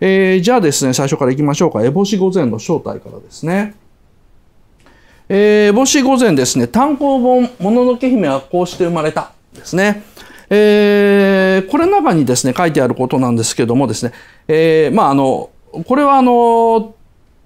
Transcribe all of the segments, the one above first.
えー、じゃあですね、最初から行きましょうか。烏帽子御前の正体からですね。えー、帽子御前ですね、単行本、もののけ姫はこうして生まれた。ですね。えー、これの中にですね、書いてあることなんですけどもですね、えー、まああの、これはあの、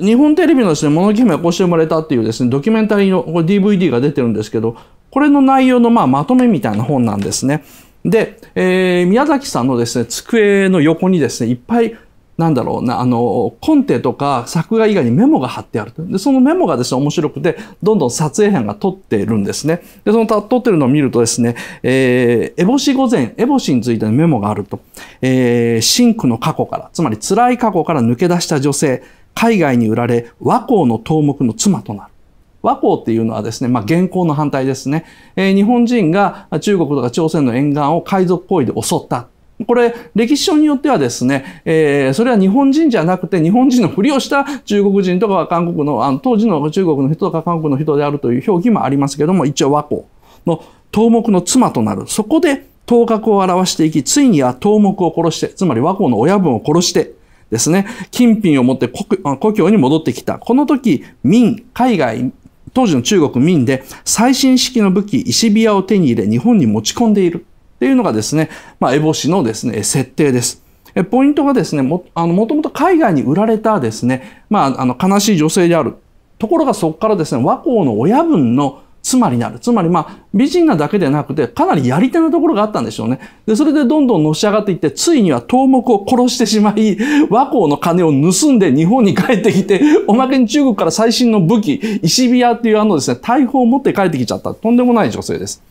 日本テレビのですね、もののけ姫はこうして生まれたっていうですね、ドキュメンタリーのこ DVD が出てるんですけど、これの内容のまあまとめみたいな本なんですね。で、えー、宮崎さんのですね、机の横にですね、いっぱいなんだろうな、あの、コンテとか作画以外にメモが貼ってあると。で、そのメモがですね、面白くて、どんどん撮影編が撮っているんですね。で、その撮ってるのを見るとですね、えー、エボシ御前、エボシについてのメモがあると。えー、シンクの過去から、つまり辛い過去から抜け出した女性、海外に売られ、和光の頭目の妻となる。和光っていうのはですね、まあ、現行の反対ですね。えー、日本人が中国とか朝鮮の沿岸を海賊行為で襲った。これ、歴史書によってはですね、えー、それは日本人じゃなくて、日本人のふりをした中国人とか韓国の、あの当時の中国の人とか韓国の人であるという表記もありますけども、一応和光の東目の妻となる。そこで頭角を表していき、ついには頭目を殺して、つまり和光の親分を殺して、ですね、金品を持って故郷に戻ってきた。この時、民、海外、当時の中国民で最新式の武器、石火矢を手に入れ、日本に持ち込んでいる。っていうのがですね、まあ、エボシのですね、設定です。ポイントがですね、も、あの、もともと海外に売られたですね、まあ、あの、悲しい女性である。ところがそこからですね、和光の親分の妻になる。つまり、まあ、美人なだけでなくて、かなりやり手なところがあったんでしょうね。で、それでどんどんのし上がっていって、ついには頭目を殺してしまい、和光の金を盗んで日本に帰ってきて、おまけに中国から最新の武器、石火屋っていうあのですね、大砲を持って帰ってきちゃった。とんでもない女性です。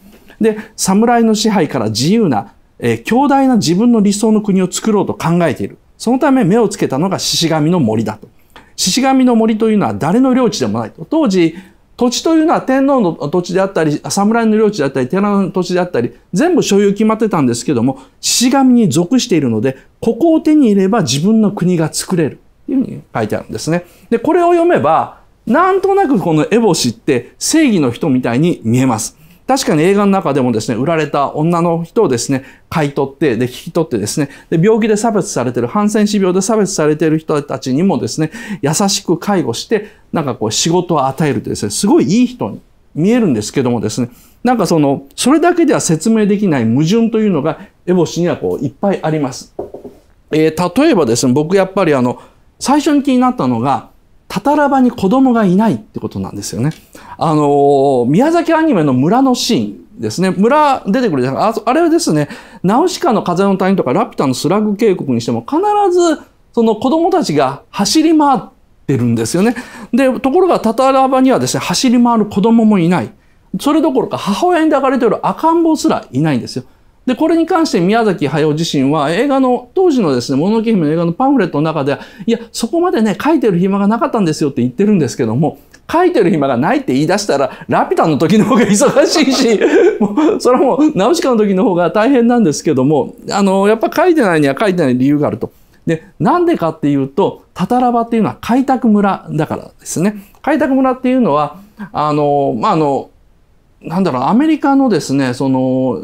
で、侍の支配から自由な、えー、強大な自分の理想の国を作ろうと考えている。そのため目をつけたのが獅子神の森だと。獅子神の森というのは誰の領地でもないと。当時、土地というのは天皇の土地であったり、侍の領地であったり、寺の土地であったり、全部所有決まってたんですけども、獅子神に属しているので、ここを手に入れば自分の国が作れる。というふうに書いてあるんですね。で、これを読めば、なんとなくこのエボシって正義の人みたいに見えます。確かに映画の中でもですね、売られた女の人をですね、買い取って、で、引き取ってですね、で、病気で差別されてる、ハンセン氏病で差別されている人たちにもですね、優しく介護して、なんかこう仕事を与えるとですね、すごいいい人に見えるんですけどもですね、なんかその、それだけでは説明できない矛盾というのが、エボシにはこう、いっぱいあります。えー、例えばですね、僕やっぱりあの、最初に気になったのが、タタラバに子供がいないってことなんですよね。あのー、宮崎アニメの村のシーンですね。村出てくるじゃないあれはですね、ナウシカの風の谷とかラピュタのスラグ渓谷にしても必ずその子供たちが走り回ってるんですよね。で、ところがタタラバにはですね、走り回る子供もいない。それどころか母親に抱かれている赤ん坊すらいないんですよ。で、これに関して宮崎駿自身は映画の、当時のですね、もののけ姫の映画のパンフレットの中で、いや、そこまでね、書いてる暇がなかったんですよって言ってるんですけども、書いてる暇がないって言い出したら、ラピュタの時の方が忙しいし、もう、それはもう、ナウシカの時の方が大変なんですけども、あの、やっぱ書いてないには書いてない理由があると。で、なんでかっていうと、タタラバっていうのは開拓村だからですね。開拓村っていうのは、あの、まあ、あの、なんだろう、アメリカのですね、その、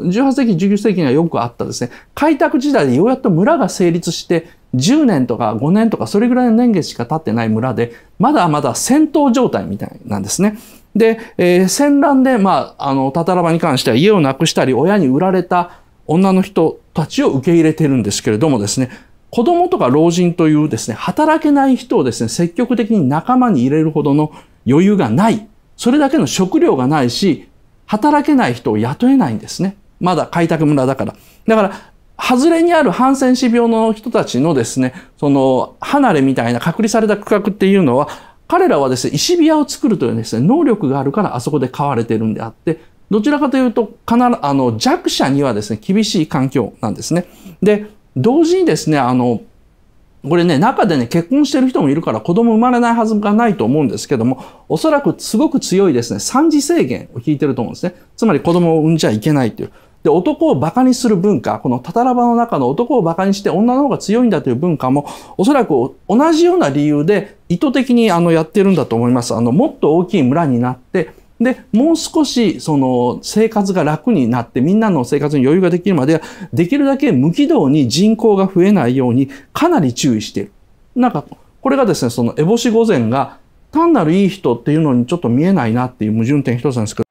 18世紀、19世紀にはよくあったですね、開拓時代でようやっと村が成立して、10年とか5年とかそれぐらいの年月しか経ってない村で、まだまだ戦闘状態みたいなんですね。で、えー、戦乱で、まあ、あの、タタラバに関しては家をなくしたり、親に売られた女の人たちを受け入れてるんですけれどもですね、子供とか老人というですね、働けない人をですね、積極的に仲間に入れるほどの余裕がない。それだけの食料がないし、働けない人を雇えないんですね。まだ開拓村だから。だから、外れにあるハンセン氏病の人たちのですね、その、離れみたいな隔離された区画っていうのは、彼らはですね、石火屋を作るというですね、能力があるからあそこで飼われてるんであって、どちらかというと、必ず、あの、弱者にはですね、厳しい環境なんですね。で、同時にですね、あの、これね、中でね、結婚してる人もいるから子供生まれないはずがないと思うんですけども、おそらくすごく強いですね、三次制限を聞いてると思うんですね。つまり子供を産んじゃいけないという。で、男を馬鹿にする文化、このタタラバの中の男を馬鹿にして女の方が強いんだという文化も、おそらく同じような理由で意図的にあのやってるんだと思います。あの、もっと大きい村になって、で、もう少し、その、生活が楽になって、みんなの生活に余裕ができるまでは、できるだけ無軌道に人口が増えないように、かなり注意している。なんか、これがですね、その、烏帽子御前が、単なるいい人っていうのにちょっと見えないなっていう矛盾点一つなんですけど、